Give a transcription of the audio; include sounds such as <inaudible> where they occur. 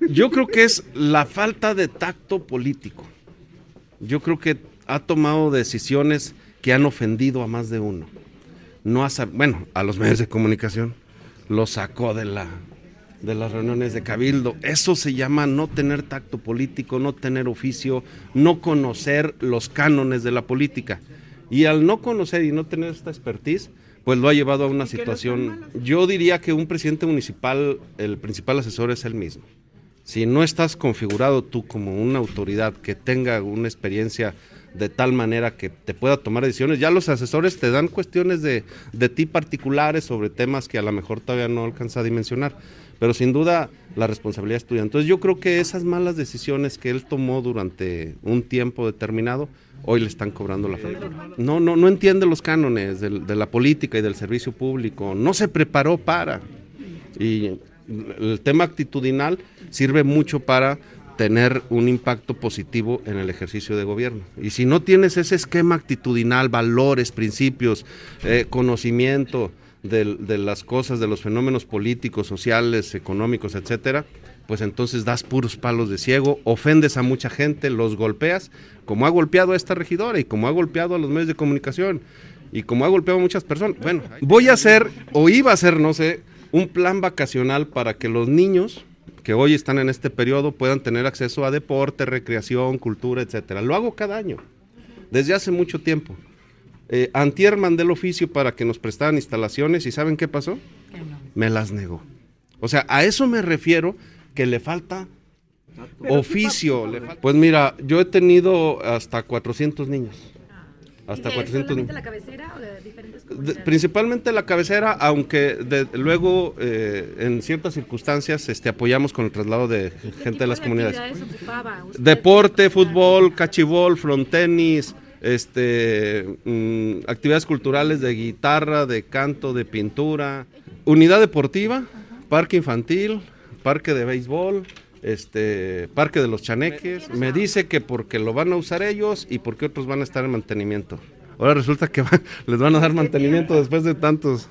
Yo creo que es la falta de tacto político. Yo creo que ha tomado decisiones que han ofendido a más de uno. No a, bueno, a los medios de comunicación. Lo sacó de, la, de las reuniones de cabildo. Eso se llama no tener tacto político, no tener oficio, no conocer los cánones de la política. Y al no conocer y no tener esta expertise, pues lo ha llevado a una situación. Yo diría que un presidente municipal, el principal asesor es él mismo. Si no estás configurado tú como una autoridad que tenga una experiencia de tal manera que te pueda tomar decisiones, ya los asesores te dan cuestiones de, ti particulares sobre temas que a lo mejor todavía no alcanza a dimensionar, pero sin duda la responsabilidad es tuya. Entonces yo creo que esas malas decisiones que él tomó durante un tiempo determinado, hoy le están cobrando la factura. No, no, no entiende los cánones de, la política y del servicio público, no se preparó para. Y el tema actitudinal sirve mucho para tener un impacto positivo en el ejercicio de gobierno. Y si no tienes ese esquema actitudinal, valores, principios, eh, conocimiento de, las cosas, de los fenómenos políticos, sociales, económicos, etcétera, pues entonces das puros palos de ciego, ofendes a mucha gente, los golpeas, como ha golpeado a esta regidora y como ha golpeado a los medios de comunicación y como ha golpeado a muchas personas. Bueno, voy a hacer, o iba a ser, no sé, un plan vacacional para que los niños que hoy están en este periodo puedan tener acceso a deporte, recreación, cultura, etcétera. Lo hago cada año, desde hace mucho tiempo. Eh, antier mandé el oficio para que nos prestaran instalaciones y ¿saben qué pasó? Me las negó. O sea, a eso me refiero que le falta oficio. pues mira, yo he tenido hasta 400 niños hasta la cabecera o diferentes comunidades? Principalmente la cabecera, aunque luego eh, en ciertas circunstancias este, apoyamos con el traslado de gente de las comunidades. Deporte, fútbol, cachibol, frontenis, este, mm, actividades culturales de guitarra, de canto, de pintura, unidad deportiva, parque infantil, parque de béisbol este Parque de los Chaneques. Me dice que porque lo van a usar ellos y porque otros van a estar en mantenimiento. Ahora resulta que <laughs> les van a dar mantenimiento después de tantos.